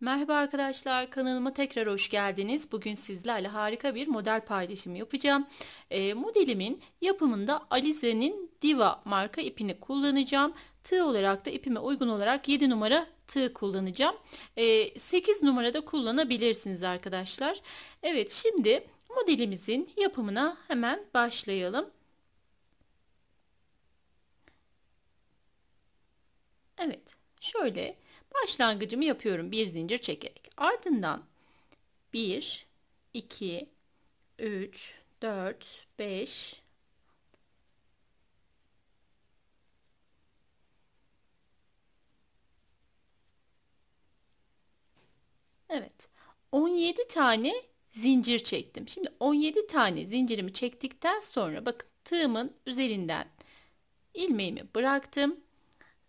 Merhaba arkadaşlar kanalıma tekrar hoş geldiniz. Bugün sizlerle harika bir model paylaşımı yapacağım. E, modelimin yapımında Alize'nin Diva marka ipini kullanacağım. Tığ olarak da ipime uygun olarak 7 numara tığ kullanacağım. E, ee, 8 numarada kullanabilirsiniz arkadaşlar. Evet şimdi modelimizin yapımına hemen başlayalım. Evet şöyle Başlangıcımı yapıyorum bir zincir çekerek. Ardından 1, 2, 3, 4, 5, 17 tane zincir çektim. Şimdi 17 tane zincirimi çektikten sonra bakın tığımın üzerinden ilmeğimi bıraktım.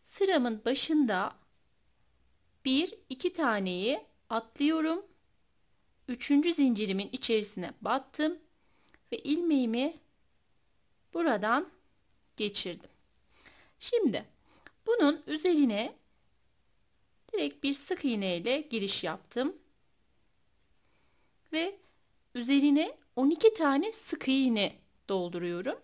Sıramın başında 1 2 taneyi atlıyorum. Üçüncü zincirimin içerisine battım ve ilmeğimi buradan geçirdim. Şimdi bunun üzerine direkt bir sık iğne ile giriş yaptım. Ve üzerine 12 tane sık iğne dolduruyorum.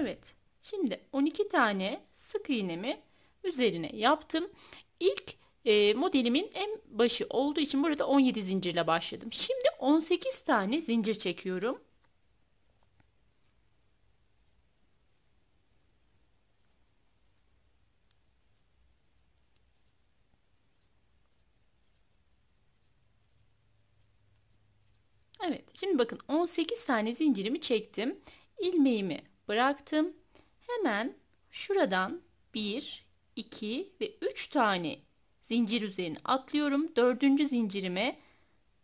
Evet. Şimdi 12 tane sık iğnemi üzerine yaptım. İlk e, modelimin en başı olduğu için burada 17 zincirle başladım. Şimdi 18 tane zincir çekiyorum. Evet şimdi bakın 18 tane zincirimi çektim. İlmeğimi bıraktım. Hemen şuradan 1, 2 ve 3 tane zincir üzerine atlıyorum. Dördüncü zincirime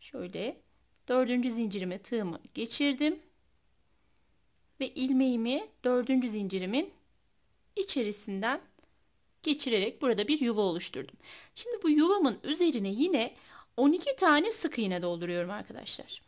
şöyle dördüncü zincirime tığımı geçirdim. Ve ilmeğimi dördüncü zincirimin içerisinden geçirerek burada bir yuva oluşturdum. Şimdi bu yuvamın üzerine yine 12 tane sık iğne dolduruyorum arkadaşlar.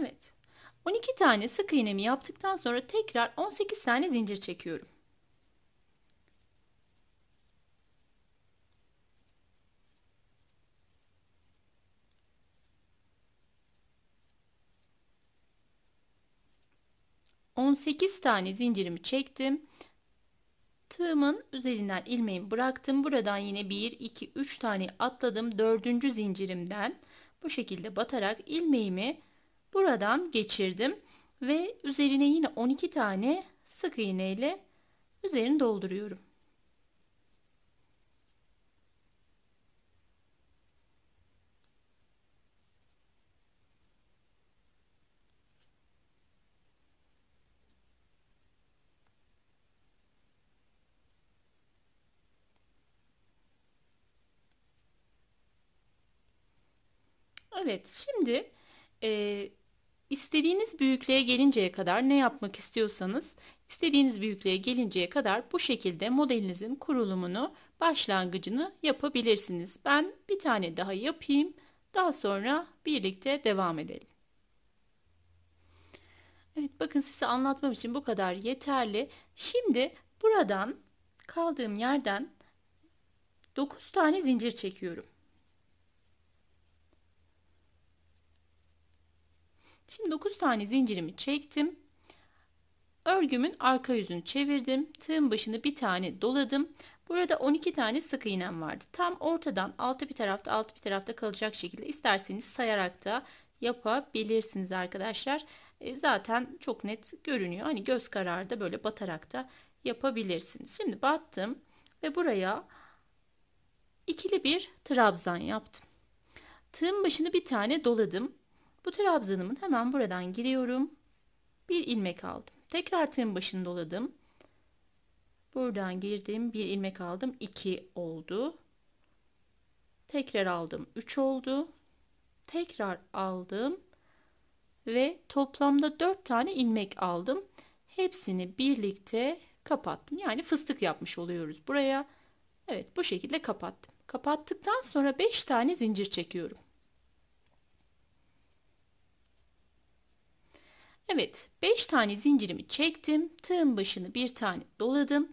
Evet. 12 tane sık iğnemi yaptıktan sonra tekrar 18 tane zincir çekiyorum. On sekiz tane zincirimi çektim. Tığımın üzerinden ilmeğimi bıraktım. Buradan yine bir iki üç tane atladım. Dördüncü zincirimden bu şekilde batarak ilmeğimi Buradan geçirdim ve üzerine yine 12 tane sık iğne ile üzerini dolduruyorum. Evet şimdi e, İstediğiniz büyüklüğe gelinceye kadar ne yapmak istiyorsanız, istediğiniz büyüklüğe gelinceye kadar bu şekilde modelinizin kurulumunu, başlangıcını yapabilirsiniz. Ben bir tane daha yapayım. Daha sonra birlikte devam edelim. Evet bakın size anlatmam için bu kadar yeterli. Şimdi buradan kaldığım yerden 9 tane zincir çekiyorum. Şimdi 9 tane zincirimi çektim. Örgümün arka yüzünü çevirdim. Tığın başını bir tane doladım. Burada 12 tane sık iğnem vardı. Tam ortadan altı bir tarafta altı bir tarafta kalacak şekilde isterseniz sayarak da yapabilirsiniz arkadaşlar. E, zaten çok net görünüyor. Hani göz kararı da böyle batarak da yapabilirsiniz. Şimdi battım ve buraya ikili bir trabzan yaptım. Tığın başını bir tane doladım. Bu trabzanımın hemen buradan giriyorum. Bir ilmek aldım. Tekrar tığın başını doladım. Buradan girdim. Bir ilmek aldım. 2 oldu. Tekrar aldım. 3 oldu. Tekrar aldım. Ve toplamda 4 tane ilmek aldım. Hepsini birlikte kapattım. Yani fıstık yapmış oluyoruz buraya. Evet bu şekilde kapattım. Kapattıktan sonra 5 tane zincir çekiyorum. Evet 5 tane zincirimi çektim. Tığın başını bir tane doladım.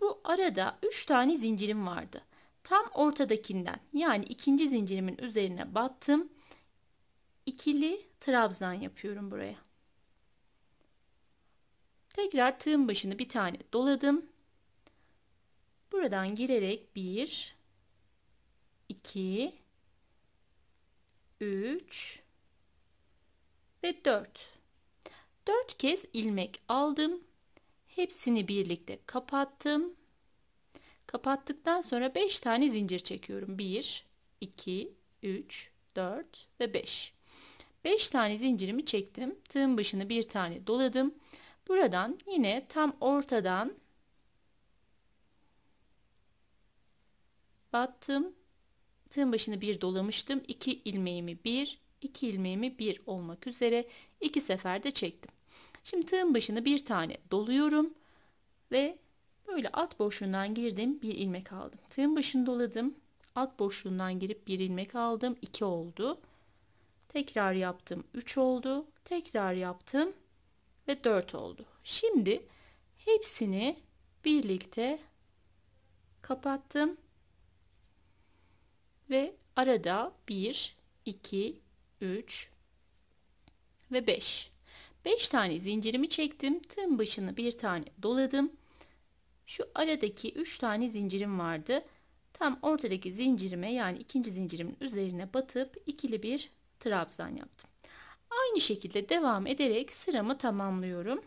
Bu arada 3 tane zincirim vardı. Tam ortadakinden yani ikinci zincirimin üzerine battım. İkili trabzan yapıyorum buraya. Tekrar tığın başını bir tane doladım. Buradan girerek 1 2 3 ve 4 4 kez ilmek aldım. Hepsini birlikte kapattım. Kapattıktan sonra 5 tane zincir çekiyorum. 1, 2, 3, 4 ve 5. 5 tane zincirimi çektim. Tığın başını bir tane doladım. Buradan yine tam ortadan battım. Tığın başını bir dolamıştım. 2 ilmeğimi 1, 2 ilmeğimi 1 olmak üzere 2 seferde çektim. Şimdi tığın başını bir tane doluyorum ve böyle alt boşluğundan girdim bir ilmek aldım. Tığın başını doladım. Alt boşluğundan girip bir ilmek aldım. 2 oldu. Tekrar yaptım. 3 oldu. Tekrar yaptım ve 4 oldu. Şimdi hepsini birlikte kapattım. Ve arada 1, 2, 3 ve 5 5 tane zincirimi çektim. Tığın başını bir tane doladım. Şu aradaki 3 tane zincirim vardı. Tam ortadaki zincirime yani ikinci zincirimin üzerine batıp ikili bir trabzan yaptım. Aynı şekilde devam ederek sıramı tamamlıyorum.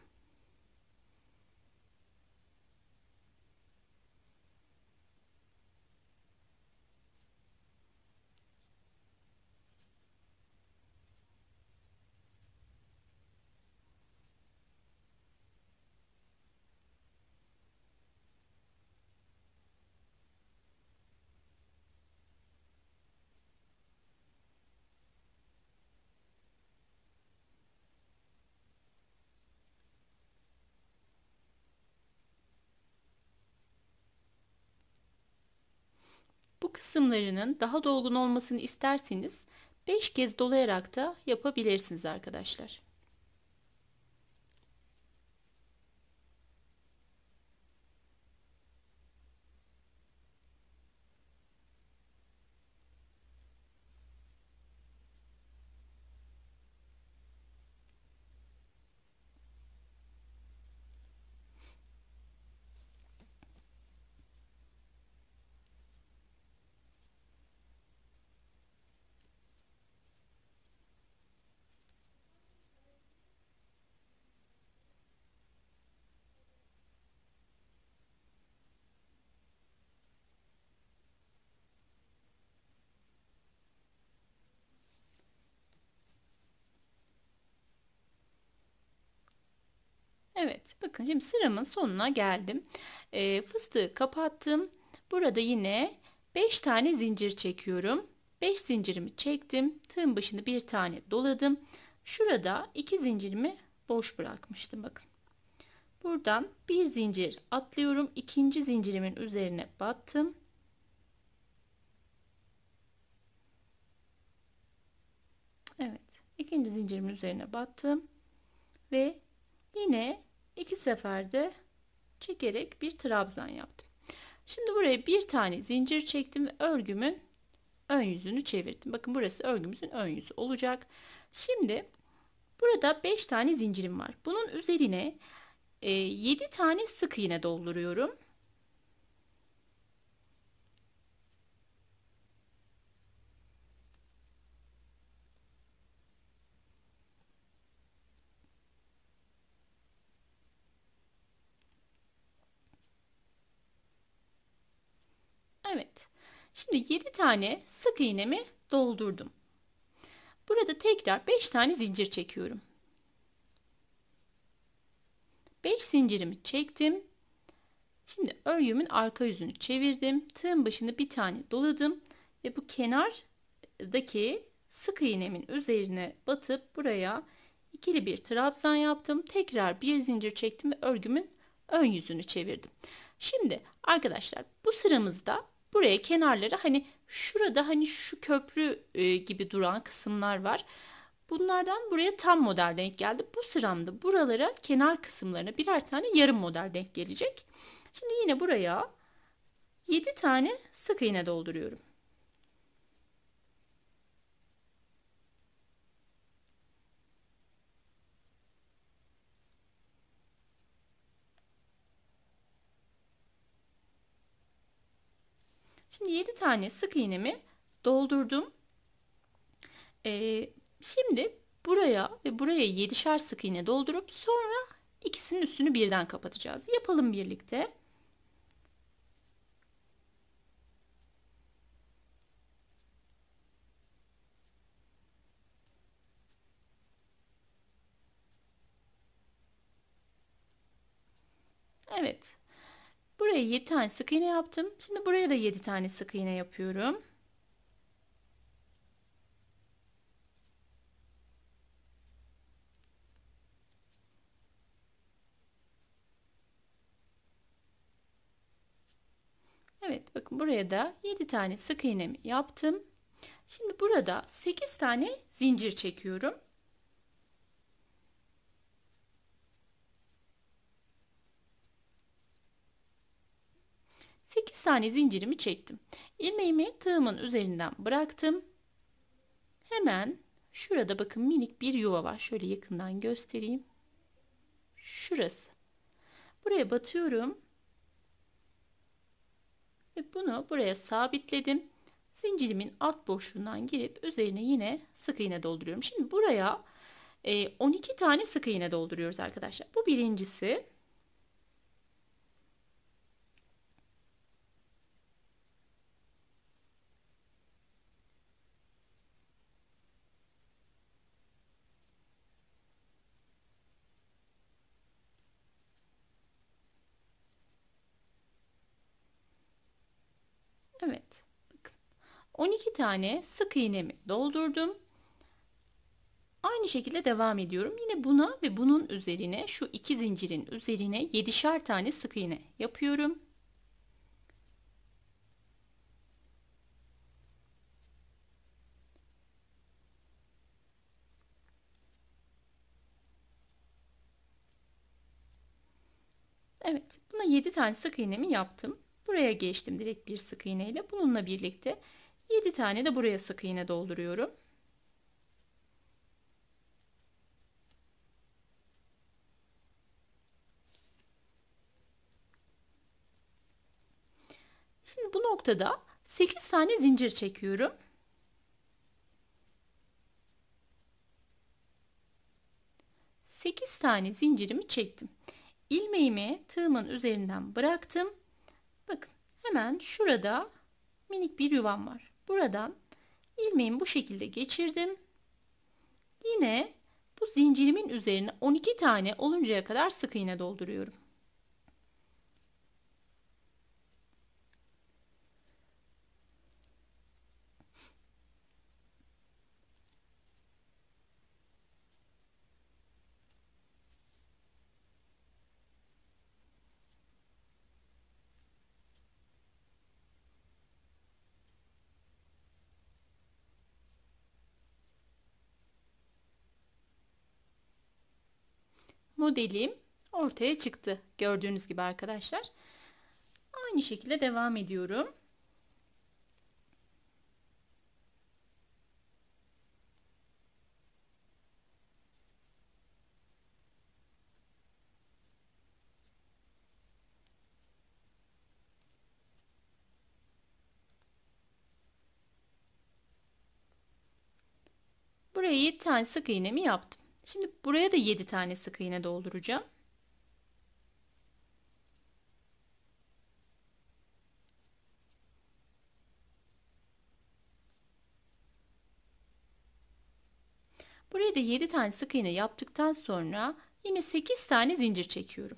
kısımlarının daha dolgun olmasını isterseniz 5 kez dolayarak da yapabilirsiniz arkadaşlar. Evet bakın şimdi sıramın sonuna geldim. E, fıstığı kapattım. Burada yine 5 tane zincir çekiyorum. 5 zincirimi çektim. Tığın başını bir tane doladım. Şurada 2 zincirimi boş bırakmıştım bakın. Buradan bir zincir atlıyorum. ikinci zincirimin üzerine battım. Evet. ikinci zincirimin üzerine battım. Ve yine iki seferde çekerek bir trabzan yaptım. Şimdi buraya bir tane zincir çektim ve örgümün ön yüzünü çevirdim. Bakın burası örgümüzün ön yüzü olacak. Şimdi burada 5 tane zincirim var. Bunun üzerine 7 e, tane sık iğne dolduruyorum. Evet. Şimdi 7 tane sık iğnemi doldurdum. Burada tekrar 5 tane zincir çekiyorum. 5 zincirimi çektim. Şimdi örgümün arka yüzünü çevirdim. Tığın başını bir tane doladım ve bu kenardaki sık iğnemin üzerine batıp buraya ikili bir trabzan yaptım. Tekrar bir zincir çektim ve örgümün ön yüzünü çevirdim. Şimdi arkadaşlar bu sıramızda Buraya kenarları hani şurada hani şu köprü e, gibi duran kısımlar var. Bunlardan buraya tam model denk geldi. Bu sıramda buralara kenar kısımlarına birer tane yarım model denk gelecek. Şimdi yine buraya 7 tane sık iğne dolduruyorum. Şimdi 7 tane sık iğnemi doldurdum. Ee, şimdi buraya ve buraya 7'şer sık iğne doldurup sonra ikisinin üstünü birden kapatacağız. Yapalım birlikte. Evet. Buraya 7 tane sık iğne yaptım. Şimdi buraya da 7 tane sık iğne yapıyorum. Evet bakın buraya da 7 tane sık iğnemi yaptım. Şimdi burada 8 tane zincir çekiyorum. 8 tane zincirimi çektim. İlmeğimi tığımın üzerinden bıraktım. Hemen şurada bakın minik bir yuva var. Şöyle yakından göstereyim. Şurası. Buraya batıyorum. Ve bunu buraya sabitledim. Zincirimin alt boşluğundan girip üzerine yine sık iğne dolduruyorum. Şimdi buraya 12 e, tane sık iğne dolduruyoruz arkadaşlar. Bu birincisi. Evet. Bakın. 12 tane sık iğnemi doldurdum. Aynı şekilde devam ediyorum. Yine buna ve bunun üzerine şu iki zincirin üzerine 7'şer tane sık iğne yapıyorum. Evet, buna 7 tane sık iğnemi yaptım. Buraya geçtim direkt bir sık iğne ile. Bununla birlikte 7 tane de buraya sık iğne dolduruyorum. Şimdi bu noktada 8 tane zincir çekiyorum. Sekiz tane zincirimi çektim. İlmeğimi tığımın üzerinden bıraktım Hemen şurada minik bir yuvam var. Buradan ilmeğimi bu şekilde geçirdim. Yine bu zincirimin üzerine 12 tane oluncaya kadar sık iğne dolduruyorum. modelim ortaya çıktı. Gördüğünüz gibi arkadaşlar. Aynı şekilde devam ediyorum. burayı 7 tane sık iğnemi yaptım. Şimdi buraya da 7 tane sık iğne dolduracağım. Buraya da 7 tane sık iğne yaptıktan sonra yine 8 tane zincir çekiyorum.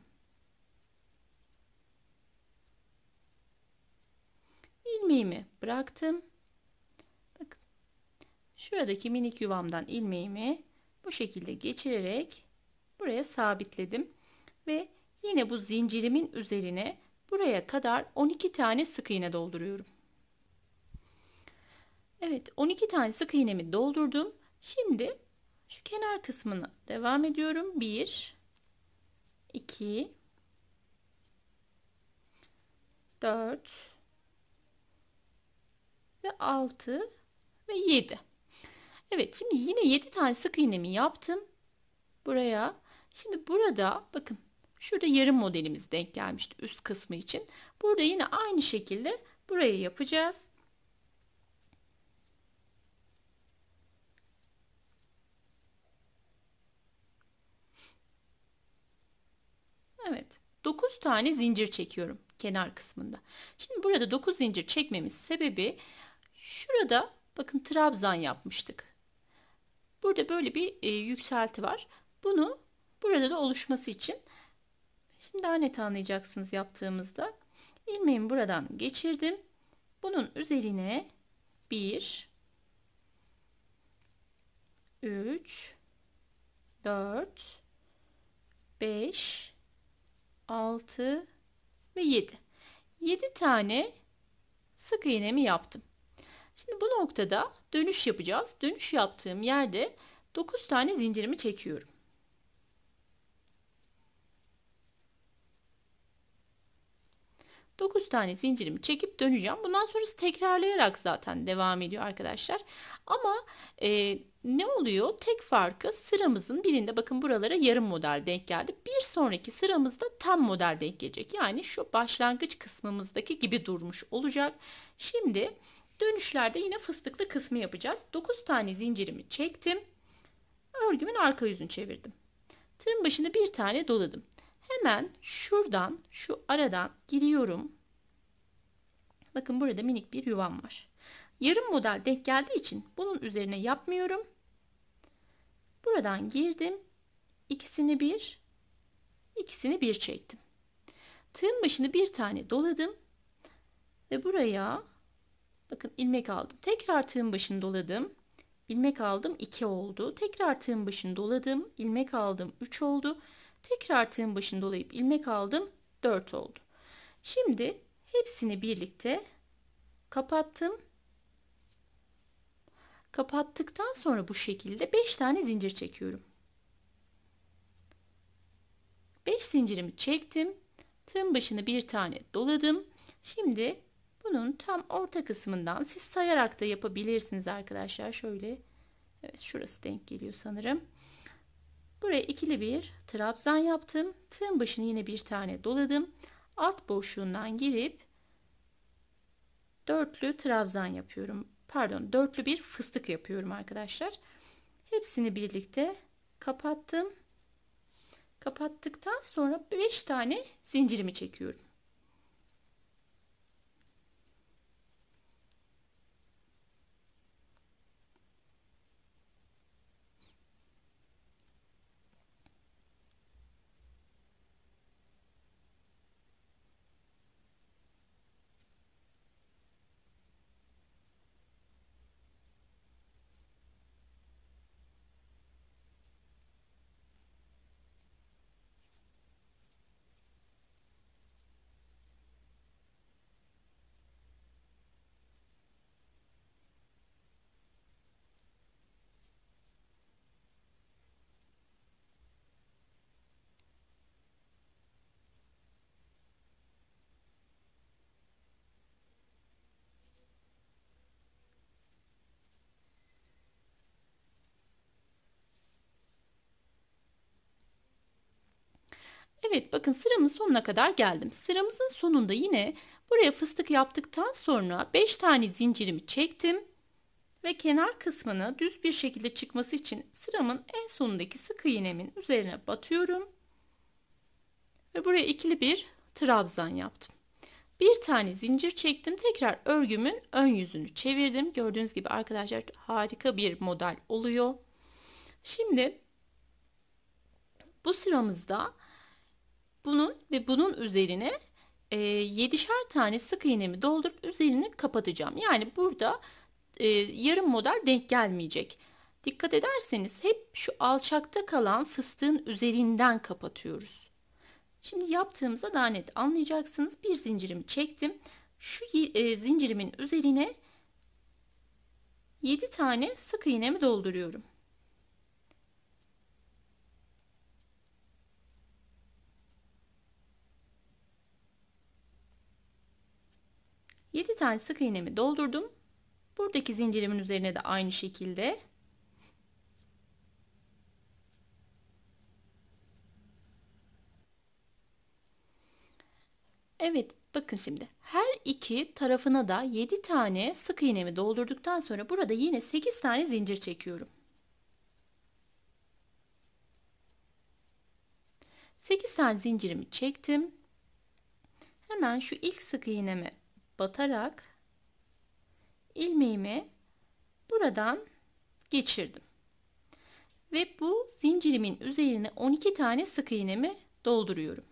ilmeğimi bıraktım. Bakın. Şuradaki minik yuvamdan ilmeğimi bu şekilde geçirerek buraya sabitledim ve yine bu zincirimin üzerine buraya kadar 12 tane sık iğne dolduruyorum. Evet 12 tane sık iğnemi doldurdum. Şimdi şu kenar kısmına devam ediyorum. 1 2 4 ve 6 ve 7 Evet şimdi yine 7 tane sık iğnemi yaptım. Buraya. Şimdi burada bakın şurada yarım modelimiz denk gelmişti üst kısmı için. Burada yine aynı şekilde buraya yapacağız. Evet. 9 tane zincir çekiyorum kenar kısmında. Şimdi burada 9 zincir çekmemiz sebebi şurada bakın trabzan yapmıştık. Burada böyle bir e, yükselti var. Bunu burada da oluşması için şimdi daha net anlayacaksınız yaptığımızda. İlmeğimi buradan geçirdim. Bunun üzerine 1 3 4 5 6 ve 7. 7 tane sık iğnemi yaptım. Şimdi bu noktada dönüş yapacağız. Dönüş yaptığım yerde 9 tane zincirimi çekiyorum. Dokuz tane zincirimi çekip döneceğim. Bundan sonrası tekrarlayarak zaten devam ediyor arkadaşlar. Ama e, ne oluyor? Tek farkı sıramızın birinde bakın buralara yarım model denk geldi. Bir sonraki sıramızda tam model denk gelecek. Yani şu başlangıç kısmımızdaki gibi durmuş olacak. Şimdi Dönüşlerde yine fıstıklı kısmı yapacağız. 9 tane zincirimi çektim. Örgümün arka yüzünü çevirdim. Tığın başını bir tane doladım. Hemen şuradan şu aradan giriyorum. Bakın burada minik bir yuvam var. Yarım model denk geldiği için bunun üzerine yapmıyorum. Buradan girdim. İkisini bir, ikisini bir çektim. Tığın başını bir tane doladım ve buraya Bakın ilmek aldım. Tekrar tığın başını doladım. ilmek aldım 2 oldu. Tekrar tığın başını doladım. ilmek aldım 3 oldu. Tekrar tığın başını dolayıp ilmek aldım 4 oldu. Şimdi hepsini birlikte kapattım. Kapattıktan sonra bu şekilde 5 tane zincir çekiyorum. 5 zincirimi çektim. Tığın başını bir tane doladım. Şimdi bunun tam orta kısmından siz sayarak da yapabilirsiniz arkadaşlar. Şöyle evet şurası denk geliyor sanırım. Buraya ikili bir trabzan yaptım. Tığın başını yine bir tane doladım. Alt boşluğundan girip dörtlü trabzan yapıyorum. Pardon dörtlü bir fıstık yapıyorum arkadaşlar. Hepsini birlikte kapattım. Kapattıktan sonra 5 tane zincirimi çekiyorum. Evet bakın sıramın sonuna kadar geldim. Sıramızın sonunda yine buraya fıstık yaptıktan sonra 5 tane zincirimi çektim ve kenar kısmını düz bir şekilde çıkması için sıramın en sonundaki sık iğnemin üzerine batıyorum. Ve buraya ikili bir trabzan yaptım. Bir tane zincir çektim. Tekrar örgümün ön yüzünü çevirdim. Gördüğünüz gibi arkadaşlar harika bir model oluyor. Şimdi bu sıramızda bunun ve bunun üzerine e, 7'şer tane sık iğnemi doldurup üzerini kapatacağım. Yani burada e, yarım model denk gelmeyecek. Dikkat ederseniz hep şu alçakta kalan fıstığın üzerinden kapatıyoruz. Şimdi yaptığımızda daha net anlayacaksınız. Bir zincirimi çektim. Şu e, zincirimin üzerine 7 tane sık iğnemi dolduruyorum. 7 tane sık iğnemi doldurdum. Buradaki zincirimin üzerine de aynı şekilde Evet bakın şimdi her iki tarafına da 7 tane sık iğnemi doldurduktan sonra burada yine 8 tane zincir çekiyorum. 8 tane zincirimi çektim. Hemen şu ilk sık iğnemi batarak ilmeğimi buradan geçirdim. Ve bu zincirimin üzerine 12 tane sık iğnemi dolduruyorum.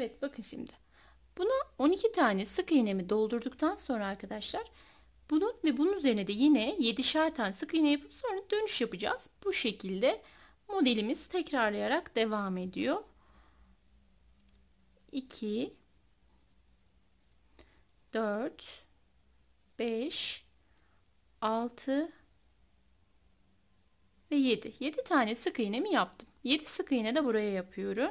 Evet bakın şimdi. Bunu 12 tane sık iğnemi doldurduktan sonra arkadaşlar bunun ve bunun üzerine de yine 7'şer tane sık iğne yapıp sonra dönüş yapacağız. Bu şekilde modelimiz tekrarlayarak devam ediyor. 2 4 5 6 ve 7. 7 tane sık iğnemi yaptım. 7 sık iğne de buraya yapıyorum.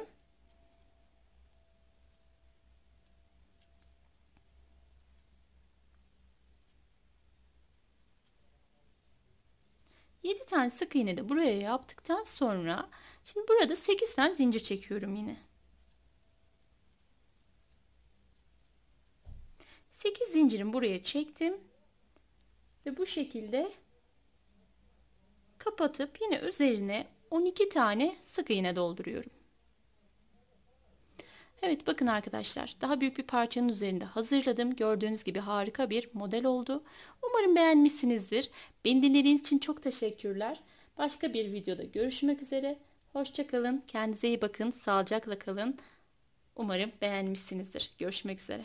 7 tane sık iğne de buraya yaptıktan sonra şimdi burada 8 tane zincir çekiyorum yine. 8 zincirim buraya çektim. Ve bu şekilde kapatıp yine üzerine 12 tane sık iğne dolduruyorum. Evet bakın arkadaşlar daha büyük bir parçanın üzerinde hazırladım. Gördüğünüz gibi harika bir model oldu. Umarım beğenmişsinizdir. Beni dinlediğiniz için çok teşekkürler. Başka bir videoda görüşmek üzere. Hoşçakalın. Kendinize iyi bakın. Sağlıcakla kalın. Umarım beğenmişsinizdir. Görüşmek üzere.